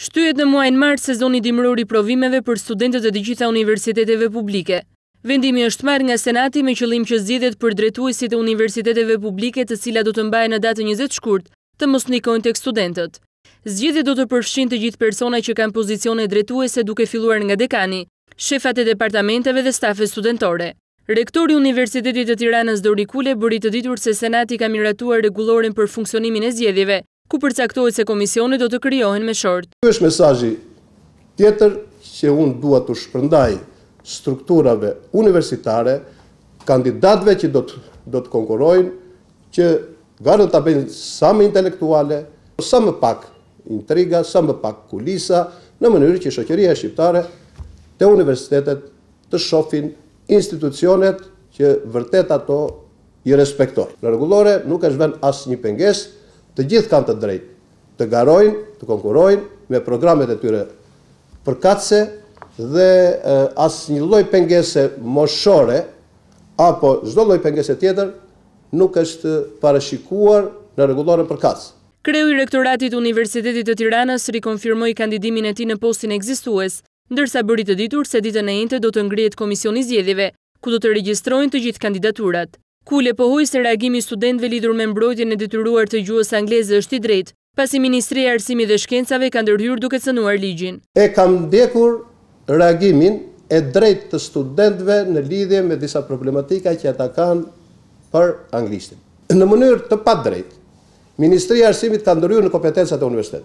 Shtyet në muajnë martë sezoni dimrori provimeve për studentët e digjitha universiteteve publike. Vendimi është marrë nga Senati me qëllim që zjedet për dretuesit e universiteteve publike të cila do të mbaje në datë njëzet shkurt të mosnikojnë të studentët. Zgjithi do të përshqin të gjithë persona që kanë pozicione dretuese duke filuar nga dekani, shefat e departamenteve dhe stafe studentore. Rektori Universitetit të Tiranës Dori bëri bërit të ditur se Senati ka miratuar regulorin për funksionimin e zgjedhjeve, ku përcaktohet se komisioni do të kryohen me short. Ky është mesajji tjetër që unë duat të shpërndaj strukturave universitare, kandidatve që do të konkurojnë, që garën të apenjë sa më intelektuale, sa më pak intriga, sa më pak kulisa, në mënyrë që shëqëria shqiptare të universitetet të shofin institucionet që vërtet ato i respektojnë. Në regullore nuk është ven asë një pengesë, të gjithë kanë të drejtë të garojnë, të konkurojnë me programet e tyre përkatse dhe asë një loj pengese moshore apo zdo loj pengese tjetër nuk është parashikuar në regulore përkatse. Kreu i rektoratit Universitetit të Tiranës rikonfirmoj kandidimin e ti në postin eksistues, ndërsa bërit të ditur se ditën e jente do të ngrijet komisioni zjedhive, ku do të registrojnë të gjithë kandidaturat. Kule pëhoj po se reagimi studentve lidur me mbrojtjen e detyruar të gjuës angleze është i drejt, pasi Ministri Arsimi dhe Shkencave ka ndërhyr duke të sënuar ligjin. E kam ndekur reagimin e drejt të studentve në lidhje me disa problematika që ata kanë për anglishtin. Në mënyrë të pat drejt, Ministri Arsimit ka ndërhyr në kompetensat e universitet.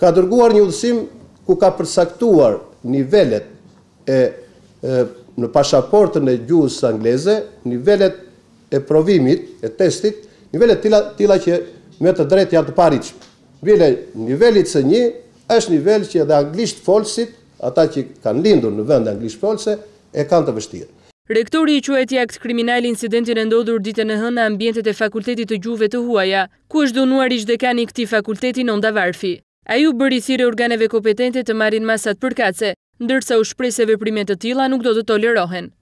Ka dërguar një udhësim ku ka përsaktuar nivellet e në pashaportën e gjuhës angleze, nivellet e provimit, e testit, nivellet tila që me të drejtë janë të pariqme. Vile nivellit së një, është nivell që edhe anglisht folësit, ata që kanë lindur në vend anglisht folëse, e kanë të vështirë. Rektori i quajti akt kriminal incidentin e ndodhur ditën në hënë ambjentet e fakultetit të gjuve të huaja, ku është donuar i dekani këti fakultetin në ndavarfi. A ju bëri thire organeve kompetente të marin masat përkace, ndërsa u shpreseve primet të tila nuk do të tolerohen.